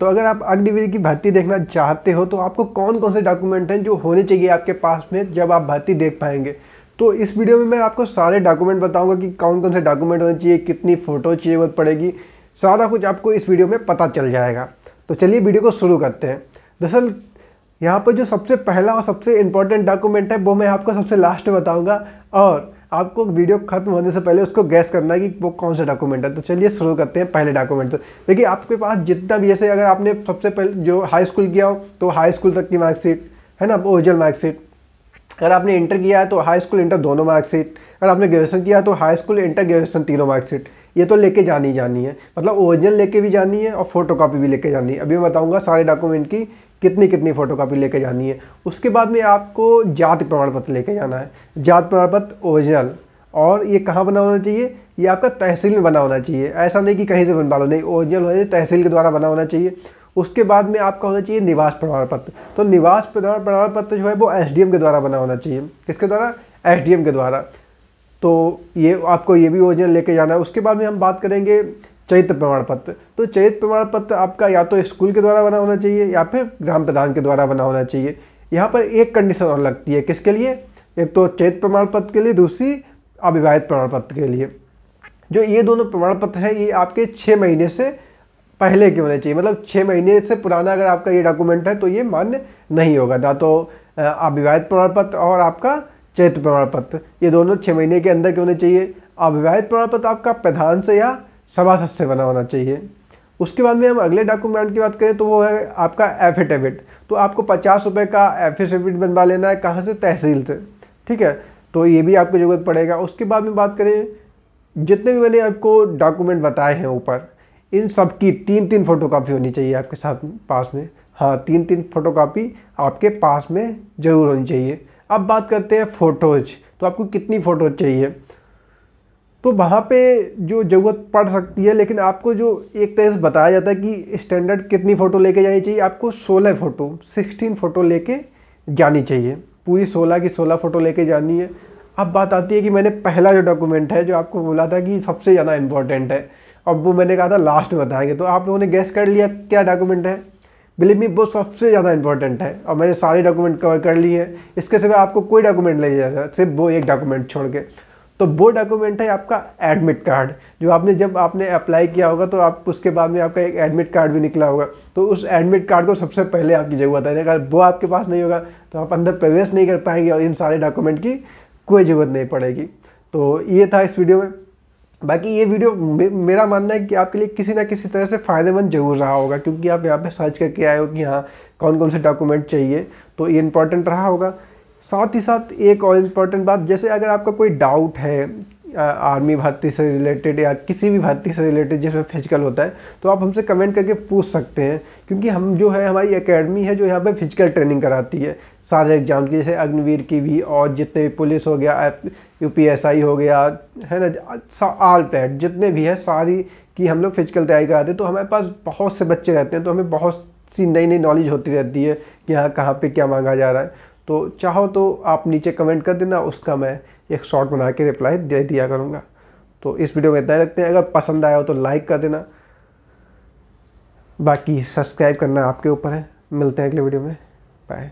तो अगर आप अग्निवीर की भर्ती देखना चाहते हो तो आपको कौन कौन से डॉक्यूमेंट हैं जो होने चाहिए आपके पास में जब आप भर्ती देख पाएंगे तो इस वीडियो में मैं आपको सारे डॉक्यूमेंट बताऊंगा कि कौन कौन से डॉक्यूमेंट होने चाहिए कितनी फ़ोटो चाहिए पड़ेगी सारा कुछ आपको इस वीडियो में पता चल जाएगा तो चलिए वीडियो को शुरू करते हैं दरअसल यहाँ पर जो सबसे पहला और सबसे इम्पोर्टेंट डॉक्यूमेंट है वो मैं आपको सबसे लास्ट में बताऊँगा और आपको वीडियो खत्म होने से पहले उसको गैस करना है कि वो कौन सा डॉक्यूमेंट है तो चलिए शुरू करते हैं पहले डॉक्यूमेंट तो देखिए आपके पास जितना भी जैसे अगर आपने सबसे पहले जो हाई स्कूल किया हो तो हाई स्कूल तक की मार्कशीट है ना ओरिजिनल मार्कशीट अगर आपने इंटर किया है तो हाई स्कूल इंटर दोनों मार्कशीट अगर आपने ग्रेजुएशन किया है तो हाई स्कूल इंटर ग्रेजुएशन तीनों मार्कशीट ये तो लेके जानी जानी है मतलब ओरिजिनल लेके भी जानी है और फोटोकॉपी भी लेके जानी है अभी मैं बताऊंगा सारे डॉक्यूमेंट की कितनी कितनी फ़ोटोकॉपी लेके जानी है उसके बाद में आपको जाति प्रमाण पत्र लेके जाना है जाति प्रमाण पत्र ओरिजिनल और ये कहाँ बना होना चाहिए ये आपका तहसील में बना होना चाहिए ऐसा नहीं कि कहीं से बनवा लो नहीं ओरिजिनल होना चाहिए तहसील के द्वारा बना होना चाहिए उसके बाद में आपका होना चाहिए निवास प्रमाण पत्र तो निवास प्रमाण पत्र जो है वो एस के द्वारा बना होना चाहिए किसके द्वारा एस के द्वारा तो ये आपको ये भी ओरिजिनल लेके जाना है उसके बाद में हम बात करेंगे चैत प्रमाण पत्र तो चैत प्रमाण पत्र आपका या तो स्कूल के द्वारा बना होना चाहिए या फिर ग्राम प्रधान के द्वारा बना होना चाहिए यहाँ पर एक कंडीशन और लगती है किसके लिए एक तो चैत प्रमाण पत्र के लिए दूसरी अविवाहित प्रमाण पत्र के लिए जो ये दोनों प्रमाण पत्र है ये आपके छः महीने से पहले के होने चाहिए मतलब छः महीने से पुराना अगर आपका ये डॉक्यूमेंट है तो ये मान्य नहीं होगा ना तो अविवाहित प्रमाण पत्र और आपका चरित्र प्रमाण पत्र ये दोनों छः महीने के अंदर के होने चाहिए अविवाहित प्रमाण पत्र आपका प्रधान से या सभासद से बना होना चाहिए उसके बाद में हम अगले डॉक्यूमेंट की बात करें तो वो है आपका एफिडेविट तो आपको पचास रुपये का एफिडेविट बनवा लेना है कहाँ से तहसील से ठीक है तो ये भी आपको ज़रूरत पड़ेगा उसके बाद में बात करें जितने भी मैंने आपको डॉक्यूमेंट बताए हैं ऊपर इन सब की तीन तीन फ़ोटो कापी होनी चाहिए आपके साथ पास में हाँ तीन तीन फ़ोटो कापी आपके पास में ज़रूर होनी चाहिए अब बात करते हैं फ़ोटोज तो आपको कितनी फ़ोटोज चाहिए तो वहाँ पे जो ज़रूरत पड़ सकती है लेकिन आपको जो एक तरह से बताया जाता है कि स्टैंडर्ड कितनी फ़ोटो लेके जानी चाहिए आपको 16 फ़ोटो 16 फ़ोटो लेके जानी चाहिए पूरी 16 की 16 फ़ोटो लेके जानी है अब बात आती है कि मैंने पहला जो डॉक्यूमेंट है जो आपको बोला था कि सबसे ज़्यादा इंपॉर्टेंट है अब वो मैंने कहा था लास्ट में बताएंगे तो आप लोगों ने गैस कर लिया क्या डॉक्यूमेंट है बिलीव मी वो सबसे ज़्यादा इंपॉर्टेंट है और मैंने सारे डॉक्यूमेंट कवर कर लिए हैं इसके सिवा आपको कोई डॉक्यूमेंट नहीं जाएगा सिर्फ वो एक डॉक्यूमेंट छोड़ के तो वो डॉक्यूमेंट है आपका एडमिट कार्ड जो आपने जब आपने अप्लाई किया होगा तो आप उसके बाद में आपका एक एडमिट कार्ड भी निकला होगा तो उस एडमिट कार्ड को सबसे पहले आपकी ज़रूरत है अगर वो आपके पास नहीं होगा तो आप अंदर प्रवेश नहीं कर पाएंगे और इन सारे डॉक्यूमेंट की कोई ज़रूरत नहीं पड़ेगी तो ये था इस वीडियो में बाकी ये वीडियो मे, मेरा मानना है कि आपके लिए किसी ना किसी तरह से फ़ायदेमंद जरूर रहा होगा क्योंकि आप यहाँ पे सर्च करके आए हो कि हाँ कौन कौन से डॉक्यूमेंट चाहिए तो ये इम्पॉर्टेंट रहा होगा साथ ही साथ एक और इम्पॉर्टेंट बात जैसे अगर आपका कोई डाउट है आर्मी भर्ती से रिलेटेड या किसी भी भर्ती से रिलेटेड जिसमें फिजिकल होता है तो आप हमसे कमेंट करके पूछ सकते हैं क्योंकि हम जो है हमारी एकेडमी है जो यहाँ पे फिजिकल ट्रेनिंग कराती है सारे एग्जाम की जैसे अग्निवीर की भी और जितने भी पुलिस हो गया यू पी हो गया है ना आल पैड जितने भी है सारी की हम लोग फिजिकल तैयारी कराते हैं तो हमारे पास बहुत से बच्चे रहते हैं तो हमें बहुत सी नई नई नॉलेज होती रहती है कि हाँ कहाँ पर क्या मांगा जा रहा है तो चाहो तो आप नीचे कमेंट कर देना उसका मैं एक शॉर्ट बना के रिप्लाई दे दिया करूँगा तो इस वीडियो में इतना रखते हैं अगर पसंद आया हो तो लाइक कर देना बाकी सब्सक्राइब करना आपके ऊपर है मिलते हैं अगले वीडियो में बाय